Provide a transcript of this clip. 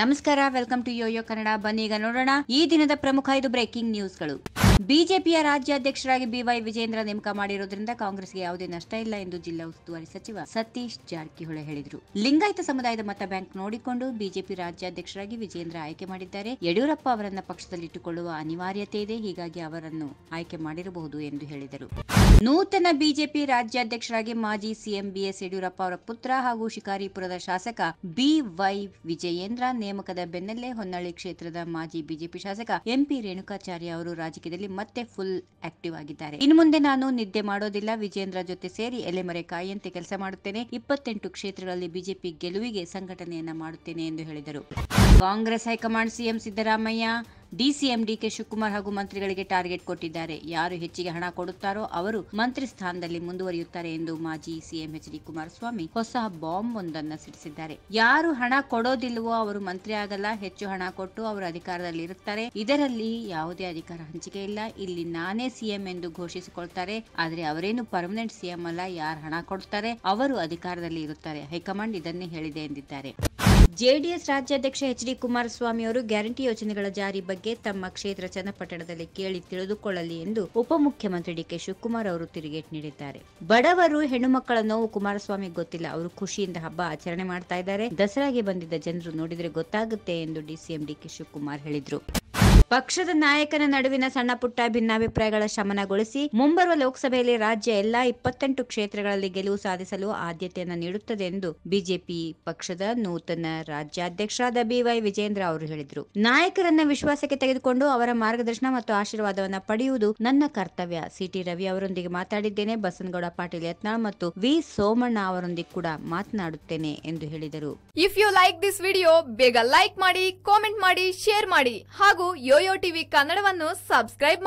ನಮಸ್ಕಾರ welcome to Yoyo Kannada ಬನ್ನಿ ಈಗ ನೋಡೋಣ ಈ ದಿನದ ಪ್ರಮುಖ ಐದು ಬ್ರೇಕಿಂಗ್ ನ್ಯೂಸ್ಗಳು ಬಿಜೆಪಿಯ ರಾಜ್ಯಾಧ್ಯಕ್ಷರಾಗಿ ಬಿವೈ ವಿಜೇಂದ್ರ ನೇಮಕ ಮಾಡಿರುವುದರಿಂದ ಕಾಂಗ್ರೆಸ್ಗೆ ಯಾವುದೇ ನಷ್ಟ ಇಲ್ಲ ಎಂದು ಜಿಲ್ಲಾ ಉಸ್ತುವಾರಿ ಸಚಿವ ಸತೀಶ್ ಜಾರಕಿಹೊಳಿ ಹೇಳಿದರು ಲಿಂಗಾಯತ ಸಮುದಾಯದ ಮತ ಬ್ಯಾಂಕ್ ನೋಡಿಕೊಂಡು ಬಿಜೆಪಿ ರಾಜ್ಯಾಧ್ಯಕ್ಷರಾಗಿ ವಿಜೇಂದ್ರ ಆಯ್ಕೆ ಮಾಡಿದ್ದಾರೆ ಯಡಿಯೂರಪ್ಪ ಅವರನ್ನ ಪಕ್ಷದಲ್ಲಿಟ್ಟುಕೊಳ್ಳುವ ಅನಿವಾರ್ಯತೆ ಇದೆ ಹೀಗಾಗಿ ಅವರನ್ನು ಆಯ್ಕೆ ಮಾಡಿರಬಹುದು ಎಂದು ಹೇಳಿದರು ನೂತನ ಬಿಜೆಪಿ ರಾಜ್ಯಾಧ್ಯಕ್ಷರಾಗಿ ಮಾಜಿ ಸಿಎಂ ಬಿಎಸ್ ಯಡಿಯೂರಪ್ಪ ಅವರ ಪುತ್ರ ಹಾಗೂ ಶಿಕಾರಿಪುರದ ಶಾಸಕ ಬಿವೈ ವಿಜಯೇಂದ್ರ ನೇಮಕದ ಬೆನ್ನಲ್ಲೇ ಹೊನ್ನಾಳಿ ಕ್ಷೇತ್ರದ ಮಾಜಿ ಬಿಜೆಪಿ ಶಾಸಕ ಎಂಪಿ ರೇಣುಕಾಚಾರ್ಯ ಅವರು ರಾಜಕೀಯದಲ್ಲಿ ಮತ್ತೆ ಫುಲ್ ಆಕ್ಟಿವ್ ಆಗಿದ್ದಾರೆ ಇನ್ನು ಮುಂದೆ ನಾನು ನಿದ್ದೆ ಮಾಡೋದಿಲ್ಲ ವಿಜಯೇಂದ್ರ ಜೊತೆ ಸೇರಿ ಎಲೆಮರೆ ಕಾಯಿಯಂತೆ ಕೆಲಸ ಮಾಡುತ್ತೇನೆ ಇಪ್ಪತ್ತೆಂಟು ಕ್ಷೇತ್ರಗಳಲ್ಲಿ ಬಿಜೆಪಿ ಗೆಲುವಿಗೆ ಸಂಘಟನೆಯನ್ನ ಮಾಡುತ್ತೇನೆ ಎಂದು ಹೇಳಿದರು Congress high command CM Siddaramaiah D K Shivakumar ಹಾಗೂ ಮಂತ್ರಿಗಳಿಗೆ ಟಾರ್ಗೆಟ್ ಕೊಟ್ಟಿದ್ದಾರೆ ಯಾರು ಹೆಚ್ಚಿಗೆ ಹಣ ಕೊಡುತ್ತಾರೋ ಅವರು ಮಂತ್ರಿ ಸ್ಥಾನದಲ್ಲಿ ಮುಂದುವರಿಯುತ್ತಾರೆ ಎಂದು ಮಾಜಿ ಸಿಎಂ ಎಚ್ ಡಿ ಕುಮಾರಸ್ವಾಮಿ ಹೊಸ ಬಾಂಬ್ ಒಂದನ್ನು ಸಿಡಿಸಿದ್ದಾರೆ ಯಾರು ಹಣ ಕೊಡೋದಿಲ್ವೋ ಅವರು ಮಂತ್ರಿ ಆಗಲ್ಲ ಹೆಚ್ಚು ಹಣ ಕೊಟ್ಟು ಅವರು ಅಧಿಕಾರದಲ್ಲಿ ಇರುತ್ತಾರೆ ಇದರಲ್ಲಿ ಯಾವುದೇ ಅಧಿಕಾರ ಹಂಚಿಕೆ ಇಲ್ಲ ಇಲ್ಲಿ ನಾನೇ ಸಿಎಂ ಎಂದು ಘೋಷಿಸಿಕೊಳ್ತಾರೆ ಆದರೆ ಅವರೇನು ಪರ್ಮನೆಂಟ್ ಸಿಎಂ ಅಲ್ಲ ಯಾರು ಹಣ ಕೊಡ್ತಾರೆ ಅವರು ಅಧಿಕಾರದಲ್ಲಿ ಇರುತ್ತಾರೆ ಹೈಕಮಾಂಡ್ ಇದನ್ನೇ ಹೇಳಿದೆ ಎಂದಿದ್ದಾರೆ ಜೆಡಿಎಸ್ ರಾಜ್ಯಾಧ್ಯಕ್ಷ ಎಚ್ ಡಿ ಕುಮಾರಸ್ವಾಮಿ ಅವರು ಗ್ಯಾರಂಟಿ ಯೋಜನೆಗಳ ಜಾರಿ ಬಗ್ಗೆ ತಮ್ಮ ಕ್ಷೇತ್ರ ಚನ್ನಪಟ್ಟಣದಲ್ಲಿ ಕೇಳಿ ತಿಳಿದುಕೊಳ್ಳಲಿ ಎಂದು ಉಪಮುಖ್ಯಮಂತ್ರಿ ಡಿಕೆ ಶಿವಕುಮಾರ್ ಅವರು ತಿರುಗೇಟು ನೀಡಿದ್ದಾರೆ ಬಡವರು ಹೆಣ್ಣು ಮಕ್ಕಳ ನೋವು ಕುಮಾರಸ್ವಾಮಿ ಗೊತ್ತಿಲ್ಲ ಅವರು ಖುಷಿಯಿಂದ ಹಬ್ಬ ಆಚರಣೆ ಮಾಡ್ತಾ ಇದ್ದಾರೆ ದಸರಾಗೆ ಬಂದಿದ್ದ ಜನರು ನೋಡಿದರೆ ಗೊತ್ತಾಗುತ್ತೆ ಎಂದು ಡಿಸಿಎಂ ಡಿಕೆ ಶಿವಕುಮಾರ್ ಹೇಳಿದರು ಪಕ್ಷದ ನಾಯಕನ ನಡುವಿನ ಸಣ್ಣ ಪುಟ್ಟ ಭಿನ್ನಾಭಿಪ್ರಾಯಗಳ ಶಮನಗೊಳಿಸಿ ಮುಂಬರುವ ಲೋಕಸಭೆಯಲ್ಲಿ ರಾಜ್ಯ ಎಲ್ಲಾ ಇಪ್ಪತ್ತೆಂಟು ಕ್ಷೇತ್ರಗಳಲ್ಲಿ ಗೆಲುವು ಸಾಧಿಸಲು ಆದ್ಯತೆಯನ್ನು ನೀಡುತ್ತದೆ ಎಂದು ಬಿಜೆಪಿ ಪಕ್ಷದ ನೂತನ ರಾಜ್ಯಾಧ್ಯಕ್ಷರಾದ ಬಿವೈ ವಿಜೇಂದ್ರ ಅವರು ಹೇಳಿದರು ನಾಯಕರನ್ನ ವಿಶ್ವಾಸಕ್ಕೆ ತೆಗೆದುಕೊಂಡು ಅವರ ಮಾರ್ಗದರ್ಶನ ಮತ್ತು ಆಶೀರ್ವಾದವನ್ನು ಪಡೆಯುವುದು ನನ್ನ ಕರ್ತವ್ಯ ಸಿಟಿ ರವಿ ಅವರೊಂದಿಗೆ ಮಾತಾಡಿದ್ದೇನೆ ಬಸನಗೌಡ ಪಾಟೀಲ್ ಯತ್ನಾಳ್ ಮತ್ತು ವಿ ಸೋಮಣ್ಣ ಅವರೊಂದಿಗೆ ಕೂಡ ಮಾತನಾಡುತ್ತೇನೆ ಎಂದು ಹೇಳಿದರು if you like this video ಬೇಗ ಲೈಕ್ ಮಾಡಿ ಕಾಮೆಂಟ್ ಮಾಡಿ ಶೇರ್ ಮಾಡಿ ಹಾಗೂ ಯೋಯೋ ಟಿವಿ ಕನ್ನಡವನ್ನು ಸಬ್ಸ್ಕ್ರೈಬ್ ಮಾಡಿ